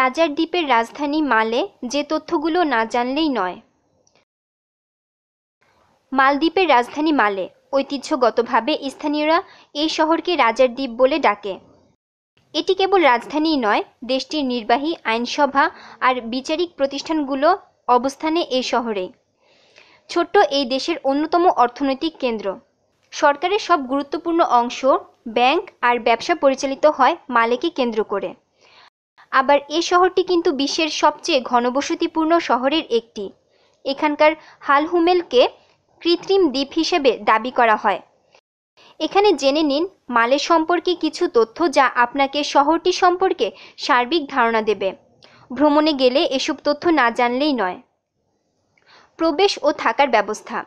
রাজার দ্বীপের রাজধানী মালে যে তথ্যগুলো না জানলেই নয় মালদ্বীপের রাজধানী মালে ঐতিহ্যগতভাবে স্থানীয়রা এই শহরকে রাজার দ্বীপ বলে ডাকে এটি কেবল রাজধানীই নয় দেশটির নির্বাহী আইনসভা আর বিচারিক প্রতিষ্ঠানগুলো অবস্থানে এই শহরে ছোট্ট এই দেশের অন্যতম অর্থনৈতিক কেন্দ্র সরকারের সব গুরুত্বপূর্ণ অংশ ব্যাংক আর ব্যবসা পরিচালিত হয় মালেকে কেন্দ্র করে আবার এ শহরটি কিন্তু বিশ্বের সবচেয়ে ঘনবসতিপূর্ণ শহরের একটি এখানকার হালহুমেলকে কৃত্রিম দ্বীপ হিসেবে দাবি করা হয় এখানে জেনে নিন মালে সম্পর্কে কিছু তথ্য যা আপনাকে শহরটি সম্পর্কে সার্বিক ধারণা দেবে ভ্রমণে গেলে এসব তথ্য না জানলেই নয় প্রবেশ ও থাকার ব্যবস্থা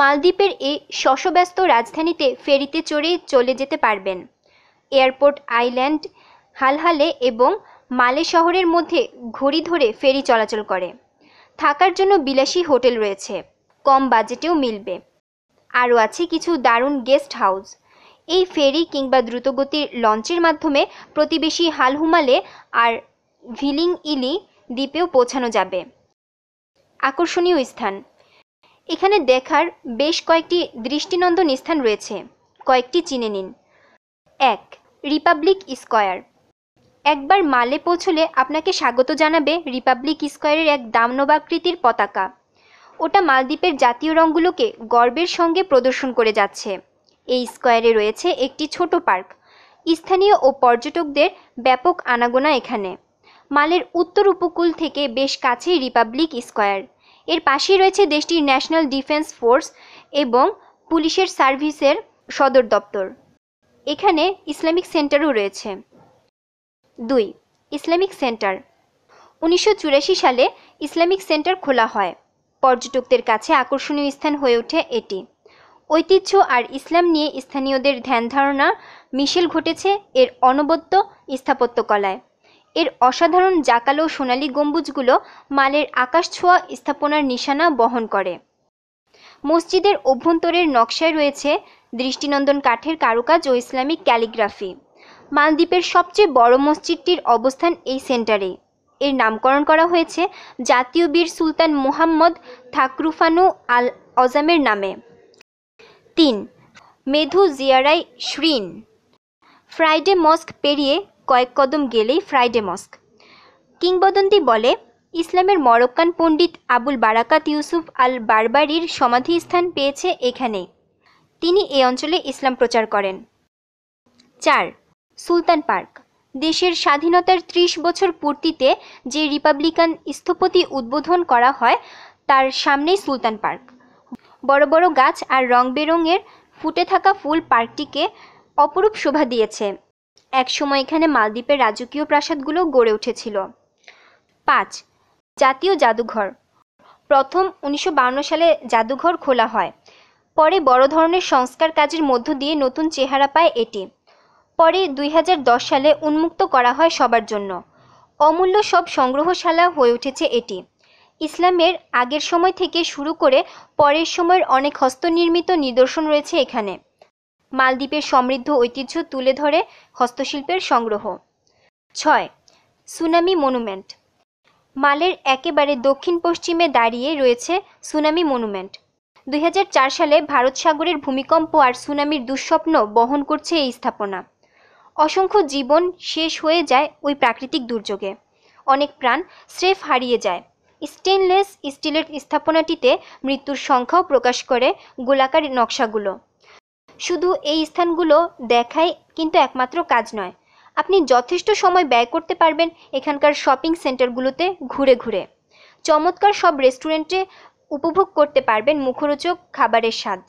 মালদ্বীপের এই শশব্যস্ত রাজধানীতে ফেরিতে চড়ে চলে যেতে পারবেন এয়ারপোর্ট আইল্যান্ড হালহালে এবং মালে শহরের মধ্যে ঘড়ি ধরে ফেরি চলাচল করে থাকার জন্য বিলাসী হোটেল রয়েছে কম বাজেটেও মিলবে আরও আছে কিছু দারুণ গেস্ট হাউস এই ফেরি কিংবা দ্রুতগতির লঞ্চের মাধ্যমে প্রতিবেশী হালহুমালে আর ভিলিং ইলি দ্বীপেও পৌঁছানো যাবে আকর্ষণীয় স্থান এখানে দেখার বেশ কয়েকটি দৃষ্টিনন্দন স্থান রয়েছে কয়েকটি চিনে নিন এক রিপাবলিক স্কোয়ার একবার মালে পৌঁছলে আপনাকে স্বাগত জানাবে রিপাবলিক স্কোয়ারের এক দামনবাকৃতির পতাকা ওটা মালদ্বীপের জাতীয় রঙগুলোকে গর্বের সঙ্গে প্রদর্শন করে যাচ্ছে এই স্কোয়ারে রয়েছে একটি ছোট পার্ক স্থানীয় ও পর্যটকদের ব্যাপক আনাগোনা এখানে মালের উত্তর উপকূল থেকে বেশ কাছেই রিপাবলিক স্কোয়ার এর পাশেই রয়েছে দেশটির ন্যাশনাল ডিফেন্স ফোর্স এবং পুলিশের সার্ভিসের সদর দপ্তর এখানে ইসলামিক সেন্টারও রয়েছে দুই ইসলামিক সেন্টার উনিশশো সালে ইসলামিক সেন্টার খোলা হয় পর্যটকদের কাছে আকর্ষণীয় স্থান হয়ে ওঠে এটি ঐতিহ্য আর ইসলাম নিয়ে স্থানীয়দের ধ্যান ধারণা মিশেল ঘটেছে এর অনবদ্য স্থাপত্যকলায় এর অসাধারণ জাকালো সোনালি গম্বুজগুলো মালের আকাশ ছোঁয়া স্থাপনার নিশানা বহন করে মসজিদের অভ্যন্তরের নকশায় রয়েছে দৃষ্টিনন্দন কাঠের কারুকাজ ও ইসলামিক ক্যালিগ্রাফি মালদ্বীপের সবচেয়ে বড় মসজিদটির অবস্থান এই সেন্টারে এর নামকরণ করা হয়েছে জাতীয় বীর সুলতান মোহাম্মদ থাকরুফানু আল অজামের নামে তিন মেধু জিয়ারাই শ্রিন ফ্রাইডে মস্ক পেরিয়ে কয়েক কদম গেলেই ফ্রাইডে মস্ক কিংবদন্তি বলে ইসলামের মরক্কান পণ্ডিত আবুল বারাকাত ইউসুফ আল বারবারির সমাধিস্থান পেয়েছে এখানে তিনি এ অঞ্চলে ইসলাম প্রচার করেন চার সুলতান পার্ক দেশের স্বাধীনতার ত্রিশ বছর পূর্তিতে যে রিপাবলিকান স্থপতি উদ্বোধন করা হয় তার সামনেই সুলতান পার্ক বড় বড় গাছ আর রং বেরঙের ফুটে থাকা ফুল পার্কটিকে অপরূপ শোভা দিয়েছে একসময় এখানে মালদ্বীপের রাজকীয় প্রাসাদগুলো গড়ে উঠেছিল পাঁচ জাতীয় জাদুঘর প্রথম উনিশশো সালে জাদুঘর খোলা হয় পরে বড় ধরনের সংস্কার কাজের মধ্য দিয়ে নতুন চেহারা পায় এটি পরে দুই সালে উন্মুক্ত করা হয় সবার জন্য অমূল্য সব সংগ্রহশালা হয়ে উঠেছে এটি ইসলামের আগের সময় থেকে শুরু করে পরের সময়ের অনেক হস্তনির্মিত নিদর্শন রয়েছে এখানে মালদ্বীপের সমৃদ্ধ ঐতিহ্য তুলে ধরে হস্তশিল্পের সংগ্রহ ছয় সুনামি মনুমেন্ট মালের একেবারে দক্ষিণ পশ্চিমে দাঁড়িয়ে রয়েছে সুনামি মনুমেন্ট দুই সালে ভারত সাগরের ভূমিকম্প আর সুনামির দুঃস্বপ্ন বহন করছে এই স্থাপনা অসংখ্য জীবন শেষ হয়ে যায় ওই প্রাকৃতিক দুর্যোগে অনেক প্রাণ স্রেফ হারিয়ে যায় স্টেনলেস স্টিলের স্থাপনাটিতে মৃত্যুর সংখ্যাও প্রকাশ করে গোলাকার নকশাগুলো শুধু এই স্থানগুলো দেখাই কিন্তু একমাত্র কাজ নয় আপনি যথেষ্ট সময় ব্যয় করতে পারবেন এখানকার শপিং সেন্টারগুলোতে ঘুরে ঘুরে চমৎকার সব রেস্টুরেন্টে উপভোগ করতে পারবেন মুখরোচক খাবারের স্বাদ